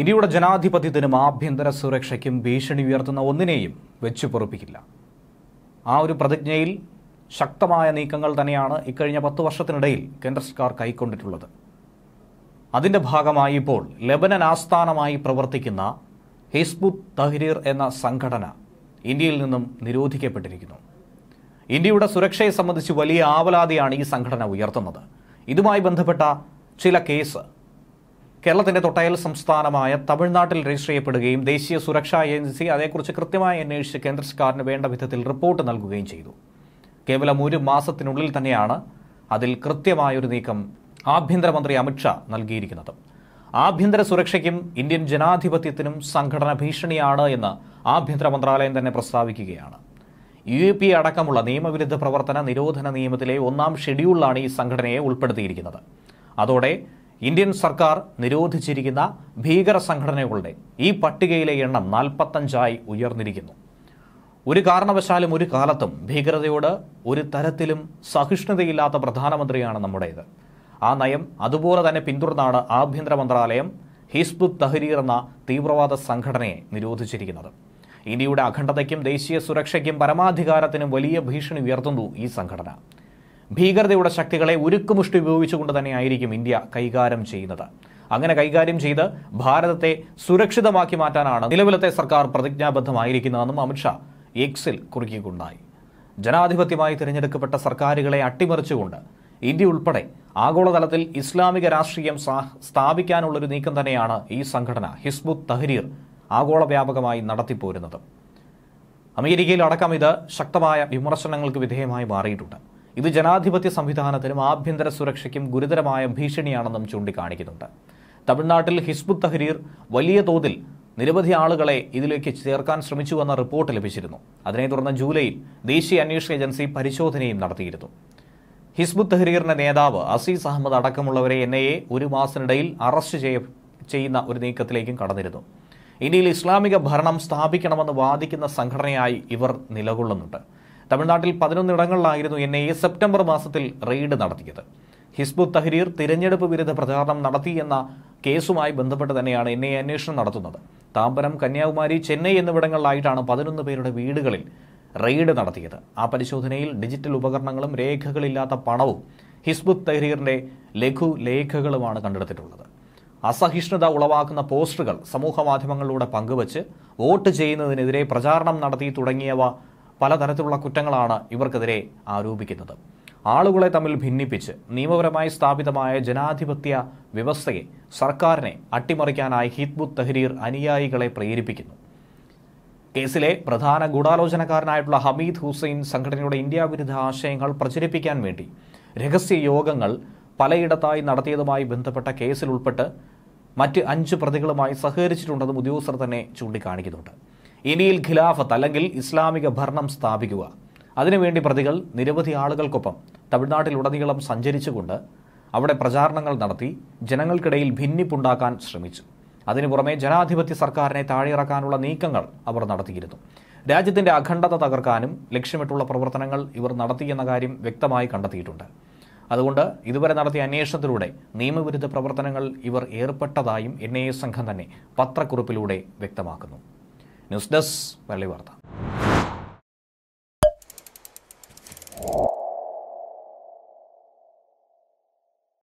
ഇന്ത്യയുടെ ജനാധിപത്യത്തിനും ആഭ്യന്തര സുരക്ഷയ്ക്കും ഭീഷണി ഉയർത്തുന്ന ഒന്നിനെയും വെച്ചു പൊറുപ്പിക്കില്ല ആ ഒരു പ്രതിജ്ഞയിൽ ശക്തമായ നീക്കങ്ങൾ തന്നെയാണ് ഇക്കഴിഞ്ഞ പത്ത് വർഷത്തിനിടയിൽ കേന്ദ്ര സർക്കാർ കൈക്കൊണ്ടിട്ടുള്ളത് അതിൻ്റെ ഭാഗമായി ഇപ്പോൾ ലെബനൻ ആസ്ഥാനമായി പ്രവർത്തിക്കുന്ന ഹിസ്ബുത് തഹ്രീർ എന്ന സംഘടന ഇന്ത്യയിൽ നിന്നും നിരോധിക്കപ്പെട്ടിരിക്കുന്നു ഇന്ത്യയുടെ സുരക്ഷയെ സംബന്ധിച്ച് വലിയ ആവലാതിയാണ് ഈ സംഘടന ഉയർത്തുന്നത് ഇതുമായി ബന്ധപ്പെട്ട ചില കേസ് കേരളത്തിന്റെ തൊട്ടയൽ സംസ്ഥാനമായ തമിഴ്നാട്ടിൽ രജിസ്റ്റർ ചെയ്യപ്പെടുകയും ദേശീയ സുരക്ഷാ ഏജൻസി അതേക്കുറിച്ച് കൃത്യമായി അന്വേഷിച്ച് കേന്ദ്ര സർക്കാരിന് വേണ്ട വിധത്തിൽ റിപ്പോർട്ട് നൽകുകയും ചെയ്തു കേവലം ഒരു മാസത്തിനുള്ളിൽ തന്നെയാണ് അതിൽ കൃത്യമായൊരു നീക്കം ആഭ്യന്തരമന്ത്രി അമിത്ഷാ നൽകിയിരിക്കുന്നത് ആഭ്യന്തര സുരക്ഷയ്ക്കും ഇന്ത്യൻ ജനാധിപത്യത്തിനും സംഘടന ഭീഷണിയാണ് എന്ന് ആഭ്യന്തര മന്ത്രാലയം തന്നെ പ്രസ്താവിക്കുകയാണ് യു എ പി അടക്കമുള്ള നിയമവിരുദ്ധ പ്രവർത്തന നിരോധന നിയമത്തിലെ ഒന്നാം ഷെഡ്യൂളിലാണ് ഈ സംഘടനയെ ഉൾപ്പെടുത്തിയിരിക്കുന്നത് അതോടെ ഇന്ത്യൻ സർക്കാർ നിരോധിച്ചിരിക്കുന്ന ഭീകര സംഘടനകളുടെ ഈ പട്ടികയിലെ എണ്ണം നാൽപ്പത്തഞ്ചായി ഉയർന്നിരിക്കുന്നു ഒരു കാരണവശാലും ഒരു കാലത്തും ഭീകരതയോട് ഒരു തരത്തിലും സഹിഷ്ണുതയില്ലാത്ത പ്രധാനമന്ത്രിയാണ് നമ്മുടേത് ആ നയം അതുപോലെ തന്നെ പിന്തുടർന്നാണ് ആഭ്യന്തര മന്ത്രാലയം ഹിസ്ബുദ് തഹരീർ എന്ന തീവ്രവാദ സംഘടനയെ നിരോധിച്ചിരിക്കുന്നത് ഇന്ത്യയുടെ അഖണ്ഡതയ്ക്കും ദേശീയ സുരക്ഷയ്ക്കും പരമാധികാരത്തിനും വലിയ ഭീഷണി ഉയർത്തുന്നു ഈ സംഘടന ഭീകരതയുടെ ശക്തികളെ ഉരുക്കുമുഷ്ടി ഉപയോഗിച്ചുകൊണ്ട് തന്നെ ആയിരിക്കും ഇന്ത്യ കൈകാര്യം ചെയ്യുന്നത് അങ്ങനെ കൈകാര്യം ചെയ്ത് ഭാരതത്തെ സുരക്ഷിതമാക്കി മാറ്റാനാണ് നിലവിലത്തെ സർക്കാർ പ്രതിജ്ഞാബദ്ധമായിരിക്കുന്നതെന്നും അമിത്ഷാ എക്സിൽ കുറുക്കിക്കൊണ്ടായി ജനാധിപത്യമായി തിരഞ്ഞെടുക്കപ്പെട്ട സർക്കാരുകളെ അട്ടിമറിച്ചുകൊണ്ട് ഇന്ത്യ ഉൾപ്പെടെ ആഗോളതലത്തിൽ ഇസ്ലാമിക രാഷ്ട്രീയം സ്ഥാപിക്കാനുള്ളൊരു നീക്കം തന്നെയാണ് ഈ സംഘടന ഹിസ്ബുത്ത് തഹരീർ ആഗോള വ്യാപകമായി നടത്തിപ്പോരുന്നത് അമേരിക്കയിൽ അടക്കം ഇത് ശക്തമായ വിമർശനങ്ങൾക്ക് വിധേയമായി മാറിയിട്ടുണ്ട് ഇത് ജനാധിപത്യ സംവിധാനത്തിനും ആഭ്യന്തര സുരക്ഷയ്ക്കും ഗുരുതരമായ ഭീഷണിയാണെന്നും ചൂണ്ടിക്കാണിക്കുന്നുണ്ട് തമിഴ്നാട്ടിൽ ഹിസ്ബു തഹരീർ വലിയ തോതിൽ നിരവധി ആളുകളെ ഇതിലേക്ക് ചേർക്കാൻ ശ്രമിച്ചുവെന്ന റിപ്പോർട്ട് ലഭിച്ചിരുന്നു അതിനെ തുടർന്ന് ജൂലൈയിൽ ദേശീയ അന്വേഷണ ഏജൻസി പരിശോധനയും നടത്തിയിരുന്നു ഹിസ്ബു തഹരീറിന്റെ നേതാവ് അസീസ് അഹമ്മദ് അടക്കമുള്ളവരെ എൻ ഒരു മാസത്തിനിടയിൽ അറസ്റ്റ് ചെയ്യ ചെയ്യുന്ന ഒരു നീക്കത്തിലേക്കും കടന്നിരുന്നു ഇന്ത്യയിൽ ഇസ്ലാമിക ഭരണം സ്ഥാപിക്കണമെന്ന് വാദിക്കുന്ന സംഘടനയായി ഇവർ നിലകൊള്ളുന്നുണ്ട് തമിഴ്നാട്ടിൽ പതിനൊന്നിടങ്ങളിലായിരുന്നു എൻ ഐ എ സെപ്റ്റംബർ മാസത്തിൽ റെയ്ഡ് നടത്തിയത് ഹിസ്ബു തഹരീർ തിരഞ്ഞെടുപ്പ് വിരുദ്ധ പ്രചാരണം നടത്തി എന്ന കേസുമായി ബന്ധപ്പെട്ട് തന്നെയാണ് എൻ ഐ അന്വേഷണം നടത്തുന്നത് താമ്പരം കന്യാകുമാരി ചെന്നൈ എന്നിവിടങ്ങളിലായിട്ടാണ് പതിനൊന്ന് പേരുടെ വീടുകളിൽ റെയ്ഡ് നടത്തിയത് ആ പരിശോധനയിൽ ഡിജിറ്റൽ ഉപകരണങ്ങളും രേഖകളില്ലാത്ത പണവും ഹിസ്ബു തഹരീറിന്റെ ലഘു ലേഖകളുമാണ് കണ്ടെടുത്തിട്ടുള്ളത് അസഹിഷ്ണുത ഉളവാക്കുന്ന പോസ്റ്ററുകൾ സമൂഹമാധ്യമങ്ങളിലൂടെ പങ്കുവച്ച് വോട്ട് ചെയ്യുന്നതിനെതിരെ പ്രചാരണം നടത്തി തുടങ്ങിയവ പലതരത്തിലുള്ള കുറ്റങ്ങളാണ് ഇവർക്കെതിരെ ആരോപിക്കുന്നത് ആളുകളെ തമ്മിൽ ഭിന്നിപ്പിച്ച് നിയമപരമായി സ്ഥാപിതമായ ജനാധിപത്യ വ്യവസ്ഥയെ സർക്കാരിനെ അട്ടിമറിക്കാനായി ഹിദ്ബുത്ത് തഹരീർ അനുയായികളെ പ്രേരിപ്പിക്കുന്നു കേസിലെ പ്രധാന ഗൂഢാലോചനക്കാരനായിട്ടുള്ള ഹമീദ് ഹുസൈൻ സംഘടനയുടെ ഇന്ത്യ വിരുദ്ധ ആശയങ്ങൾ പ്രചരിപ്പിക്കാൻ വേണ്ടി രഹസ്യ യോഗങ്ങൾ പലയിടത്തായി നടത്തിയതുമായി ബന്ധപ്പെട്ട കേസിലുൾപ്പെട്ട് മറ്റ് അഞ്ച് പ്രതികളുമായി സഹകരിച്ചിട്ടുണ്ടെന്നും ഉദ്യോഗസ്ഥർ തന്നെ ചൂണ്ടിക്കാണിക്കുന്നുണ്ട് ഇനിയിൽ ഖിലാഫത്ത് അല്ലെങ്കിൽ ഇസ്ലാമിക ഭരണം സ്ഥാപിക്കുക അതിനുവേണ്ടി പ്രതികൾ നിരവധി ആളുകൾക്കൊപ്പം തമിഴ്നാട്ടിലുടനീളം സഞ്ചരിച്ചുകൊണ്ട് അവിടെ പ്രചാരണങ്ങൾ നടത്തി ജനങ്ങൾക്കിടയിൽ ഭിന്നിപ്പുണ്ടാക്കാൻ ശ്രമിച്ചു അതിനു പുറമെ ജനാധിപത്യ സർക്കാരിനെ താഴെയിറക്കാനുള്ള നീക്കങ്ങൾ അവർ നടത്തിയിരുന്നു രാജ്യത്തിന്റെ അഖണ്ഡത തകർക്കാനും ലക്ഷ്യമിട്ടുള്ള പ്രവർത്തനങ്ങൾ ഇവർ നടത്തിയെന്ന കാര്യം വ്യക്തമായി കണ്ടെത്തിയിട്ടുണ്ട് അതുകൊണ്ട് ഇതുവരെ നടത്തിയ അന്വേഷണത്തിലൂടെ നിയമവിരുദ്ധ പ്രവർത്തനങ്ങൾ ഇവർ ഏർപ്പെട്ടതായും എൻ ഐ എ സംഘം തന്നെ പത്രക്കുറിപ്പിലൂടെ വ്യക്തമാക്കുന്നു ന്യൂസ് ഡെസ്ക് വെള്ളി വാർത്ത